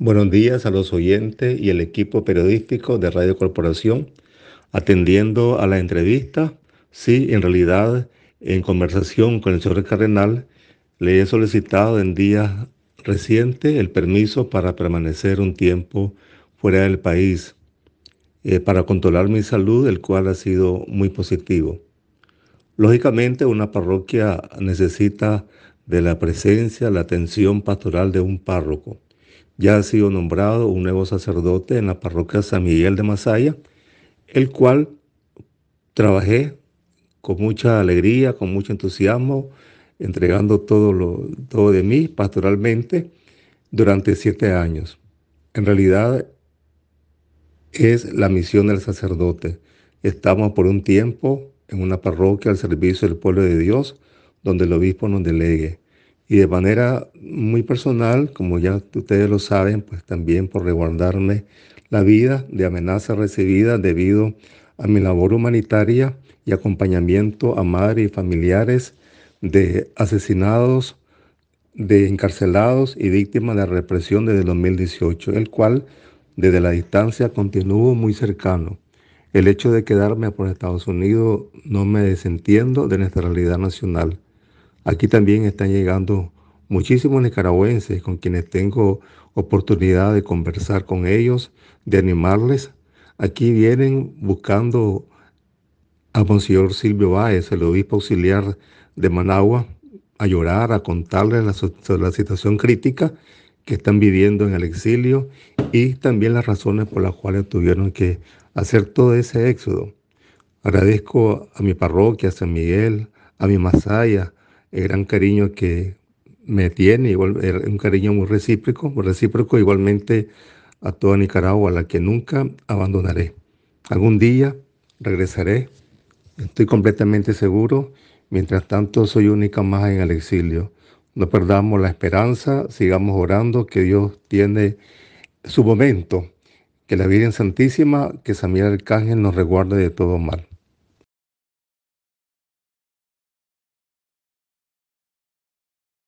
Buenos días a los oyentes y el equipo periodístico de Radio Corporación. Atendiendo a la entrevista, sí, en realidad, en conversación con el señor Cardenal, le he solicitado en días recientes el permiso para permanecer un tiempo fuera del país eh, para controlar mi salud, el cual ha sido muy positivo. Lógicamente, una parroquia necesita de la presencia, la atención pastoral de un párroco. Ya ha sido nombrado un nuevo sacerdote en la parroquia San Miguel de Masaya, el cual trabajé con mucha alegría, con mucho entusiasmo, entregando todo, lo, todo de mí pastoralmente durante siete años. En realidad es la misión del sacerdote. Estamos por un tiempo en una parroquia al servicio del pueblo de Dios, donde el obispo nos delegue. Y de manera muy personal, como ya ustedes lo saben, pues también por resguardarme la vida de amenaza recibida debido a mi labor humanitaria y acompañamiento a madres y familiares de asesinados, de encarcelados y víctimas de represión desde 2018, el cual desde la distancia continúo muy cercano. El hecho de quedarme por Estados Unidos no me desentiendo de nuestra realidad nacional. Aquí también están llegando muchísimos nicaragüenses con quienes tengo oportunidad de conversar con ellos, de animarles. Aquí vienen buscando a Monseñor Silvio Báez, el obispo auxiliar de Managua, a llorar, a contarles la, la situación crítica que están viviendo en el exilio y también las razones por las cuales tuvieron que hacer todo ese éxodo. Agradezco a mi parroquia, a San Miguel, a mi Masaya, el gran cariño que me tiene, un cariño muy recíproco, muy recíproco igualmente a toda Nicaragua, a la que nunca abandonaré. Algún día regresaré, estoy completamente seguro, mientras tanto soy única más en el exilio. No perdamos la esperanza, sigamos orando que Dios tiene su momento, que la Virgen Santísima, que San Miguel Arcángel nos reguarde de todo mal.